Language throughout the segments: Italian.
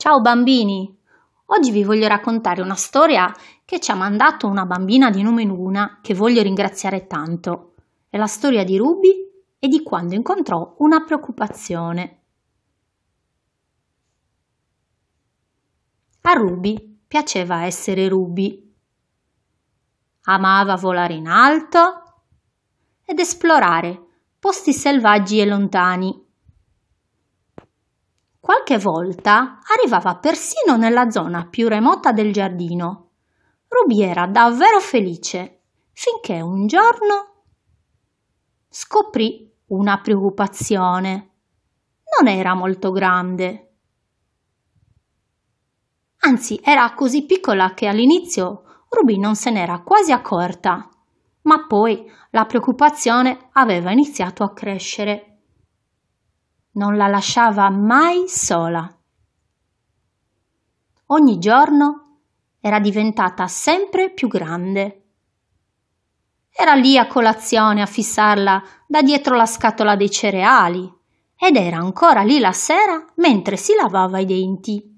Ciao bambini! Oggi vi voglio raccontare una storia che ci ha mandato una bambina di nome Luna che voglio ringraziare tanto. È la storia di Ruby e di quando incontrò una preoccupazione. A Ruby piaceva essere Ruby. Amava volare in alto ed esplorare posti selvaggi e lontani Qualche volta arrivava persino nella zona più remota del giardino. Ruby era davvero felice, finché un giorno scoprì una preoccupazione. Non era molto grande. Anzi, era così piccola che all'inizio Ruby non se n'era quasi accorta, ma poi la preoccupazione aveva iniziato a crescere non la lasciava mai sola. Ogni giorno era diventata sempre più grande. Era lì a colazione a fissarla da dietro la scatola dei cereali ed era ancora lì la sera mentre si lavava i denti.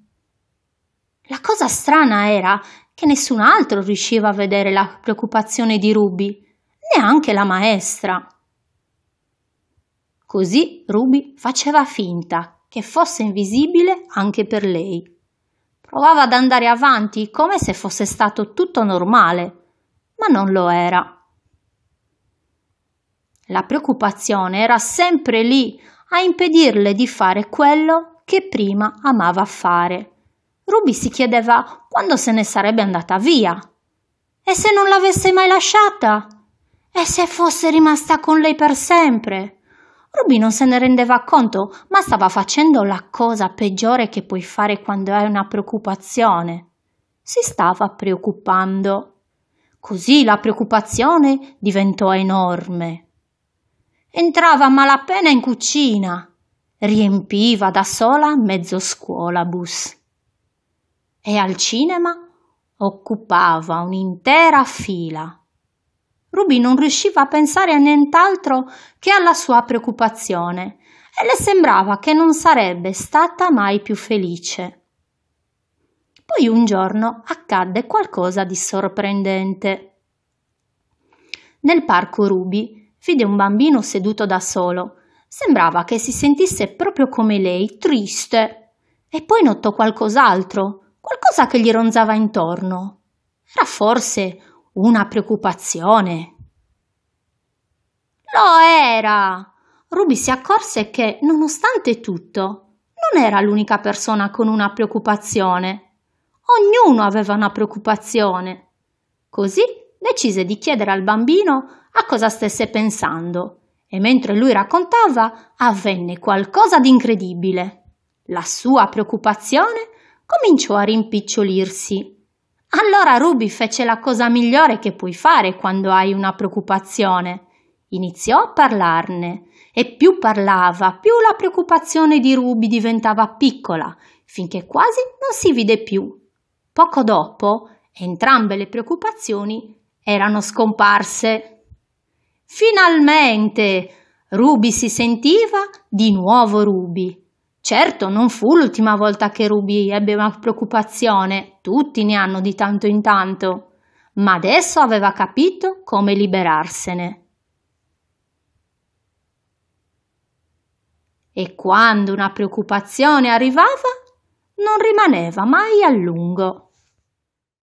La cosa strana era che nessun altro riusciva a vedere la preoccupazione di Ruby, neanche la maestra. Così Ruby faceva finta che fosse invisibile anche per lei. Provava ad andare avanti come se fosse stato tutto normale, ma non lo era. La preoccupazione era sempre lì a impedirle di fare quello che prima amava fare. Ruby si chiedeva quando se ne sarebbe andata via. E se non l'avesse mai lasciata? E se fosse rimasta con lei per sempre? Ruby non se ne rendeva conto, ma stava facendo la cosa peggiore che puoi fare quando hai una preoccupazione. Si stava preoccupando. Così la preoccupazione diventò enorme. Entrava a malapena in cucina. Riempiva da sola mezzo scuolabus. E al cinema occupava un'intera fila. Ruby non riusciva a pensare a nient'altro che alla sua preoccupazione e le sembrava che non sarebbe stata mai più felice. Poi un giorno accadde qualcosa di sorprendente. Nel parco Ruby vide un bambino seduto da solo. Sembrava che si sentisse proprio come lei, triste. E poi notò qualcos'altro, qualcosa che gli ronzava intorno. Era forse una preoccupazione. Lo era! Ruby si accorse che, nonostante tutto, non era l'unica persona con una preoccupazione. Ognuno aveva una preoccupazione. Così decise di chiedere al bambino a cosa stesse pensando e mentre lui raccontava avvenne qualcosa di incredibile. La sua preoccupazione cominciò a rimpicciolirsi allora Ruby fece la cosa migliore che puoi fare quando hai una preoccupazione. Iniziò a parlarne e più parlava, più la preoccupazione di Ruby diventava piccola, finché quasi non si vide più. Poco dopo, entrambe le preoccupazioni erano scomparse. Finalmente! Ruby si sentiva di nuovo Ruby Certo, non fu l'ultima volta che Ruby ebbe una preoccupazione, tutti ne hanno di tanto in tanto, ma adesso aveva capito come liberarsene. E quando una preoccupazione arrivava, non rimaneva mai a lungo.